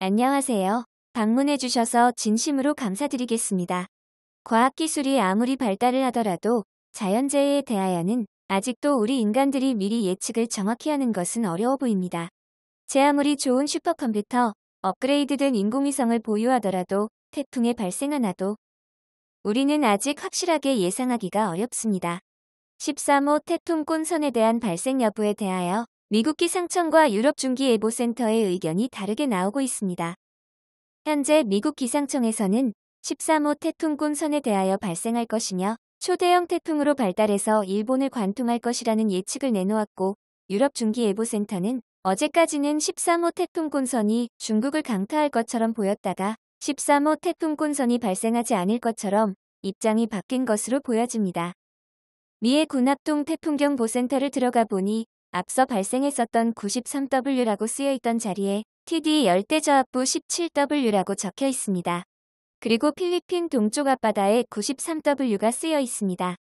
안녕하세요. 방문해주셔서 진심으로 감사드리겠습니다. 과학기술이 아무리 발달을 하더라도 자연재해에 대하여는 아직도 우리 인간들이 미리 예측을 정확히 하는 것은 어려워 보입니다. 제 아무리 좋은 슈퍼컴퓨터, 업그레이드된 인공위성을 보유하더라도 태풍의 발생 하나도 우리는 아직 확실하게 예상하기가 어렵습니다. 13호 태풍 꼰선에 대한 발생 여부에 대하여 미국 기상청과 유럽 중기예보센터의 의견이 다르게 나오고 있습니다. 현재 미국 기상청에서는 13호 태풍군선에 대하여 발생할 것이며 초대형 태풍으로 발달해서 일본을 관통할 것이라는 예측을 내놓았고 유럽 중기예보센터는 어제까지는 13호 태풍군선이 중국을 강타할 것처럼 보였다가 13호 태풍군선이 발생하지 않을 것처럼 입장이 바뀐 것으로 보여집니다. 미의 군합동 태풍경보센터를 들어가 보니 앞서 발생했었던 93W라고 쓰여있던 자리에 TD 열대저압부 17W라고 적혀 있습니다. 그리고 필리핀 동쪽 앞바다에 93W가 쓰여 있습니다.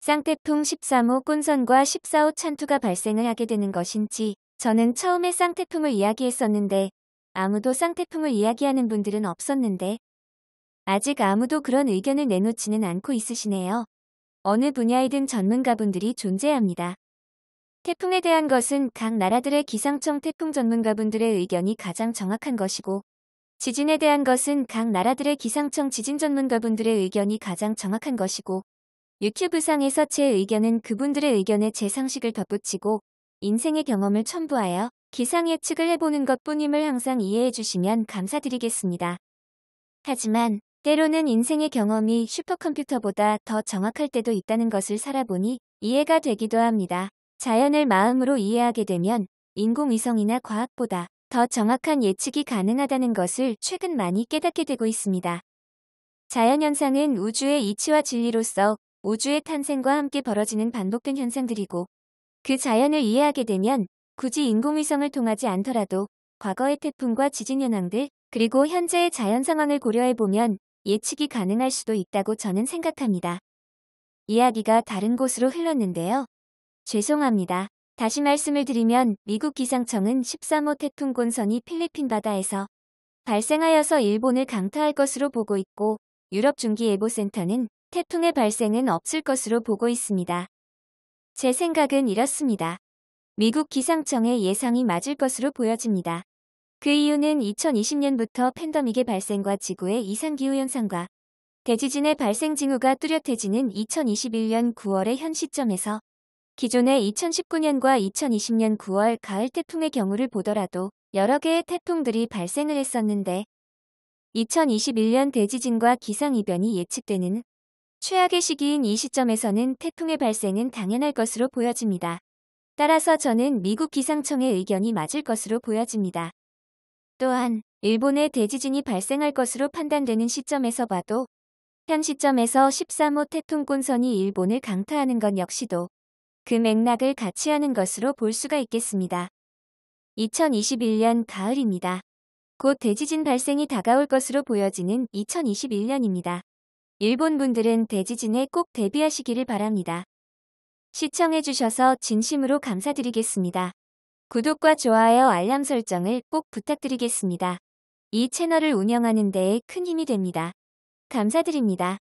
쌍태풍 13호 꼰선과 14호 찬투가 발생을 하게 되는 것인지 저는 처음에 쌍태풍을 이야기했었는데 아무도 쌍태풍을 이야기하는 분들은 없었는데 아직 아무도 그런 의견을 내놓지는 않고 있으시네요. 어느 분야이든 전문가분들이 존재합니다. 태풍에 대한 것은 각 나라들의 기상청 태풍 전문가분들의 의견이 가장 정확한 것이고 지진에 대한 것은 각 나라들의 기상청 지진 전문가분들의 의견이 가장 정확한 것이고 유튜브상에서 제 의견은 그분들의 의견에 제 상식을 덧붙이고 인생의 경험을 첨부하여 기상 예측을 해보는 것뿐임을 항상 이해해 주시면 감사드리겠습니다. 하지만 때로는 인생의 경험이 슈퍼컴퓨터보다 더 정확할 때도 있다는 것을 살아보니 이해가 되기도 합니다. 자연을 마음으로 이해하게 되면 인공위성이나 과학보다 더 정확한 예측이 가능하다는 것을 최근 많이 깨닫게 되고 있습니다. 자연현상은 우주의 이치와 진리로서 우주의 탄생과 함께 벌어지는 반복된 현상들이고 그 자연을 이해하게 되면 굳이 인공위성을 통하지 않더라도 과거의 태풍과 지진현황들 그리고 현재의 자연 상황을 고려해보면 예측이 가능할 수도 있다고 저는 생각합니다. 이야기가 다른 곳으로 흘렀는데요. 죄송합니다. 다시 말씀을 드리면 미국 기상청은 13호 태풍 곤선이 필리핀 바다에서 발생하여서 일본을 강타할 것으로 보고 있고 유럽 중기예보센터는 태풍의 발생은 없을 것으로 보고 있습니다. 제 생각은 이렇습니다. 미국 기상청의 예상이 맞을 것으로 보여집니다. 그 이유는 2020년부터 팬더믹의 발생과 지구의 이상기후 현상과 대지진의 발생 징후가 뚜렷해지는 2021년 9월의 현 시점에서 기존의 2019년과 2020년 9월 가을 태풍의 경우를 보더라도 여러 개의 태풍들이 발생을 했었는데 2021년 대지진과 기상이변이 예측되는 최악의 시기인 이 시점에서는 태풍의 발생은 당연할 것으로 보여집니다. 따라서 저는 미국 기상청의 의견이 맞을 것으로 보여집니다. 또한 일본의 대지진이 발생할 것으로 판단되는 시점에서 봐도 현 시점에서 13호 태풍 꼰선이 일본을 강타하는 건 역시도 그 맥락을 같이 하는 것으로 볼 수가 있겠습니다. 2021년 가을입니다. 곧 대지진 발생이 다가올 것으로 보여지는 2021년입니다. 일본 분들은 대지진에 꼭 대비하시기를 바랍니다. 시청해주셔서 진심으로 감사드리겠습니다. 구독과 좋아요 알람 설정을 꼭 부탁드리겠습니다. 이 채널을 운영하는 데에 큰 힘이 됩니다. 감사드립니다.